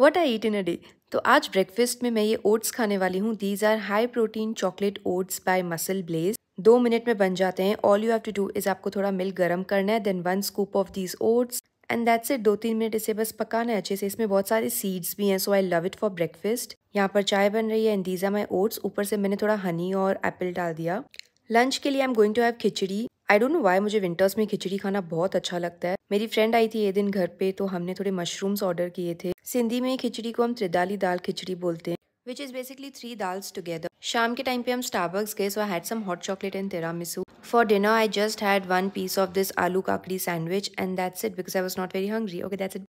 what I eat in a day तो आज breakfast में मैं ये ओट्स खाने वाली हूँ these are high protein chocolate oats by MuscleBlaze दो मिनट में बन जाते हैं all you have to do is आपको थोड़ा मिल्क गर्म करना है then one scoop of these oats and that's it दो तीन मिनट इसे बस पकाना है अच्छे से इसमें बहुत सारे सीड्स भी हैं so I love it for breakfast यहाँ पर चाय बन रही है and these are my oats ऊपर से मैंने थोड़ा हनी और एप्पल डाल दिया लंच के लिए I am going to have khichdi I don't know why मुझे विंटर्स में खिचड़ी खाना बहुत अच्छा लगता है मेरी फ्रेंड आई थी ये दिन घर पे तो हमने थोड़े मशरूम्स ऑर्डर किए थे सिंधी में खिचड़ी को हम त्रिदाली दाल खिचड़ी बोलते हैं which is basically three dals together शाम के टाइम पे हम स्टारबक्स गए so had some hot chocolate and tiramisu for dinner I just had one piece of this aloo kakdi sandwich and that's it because I was not very hungry okay that's it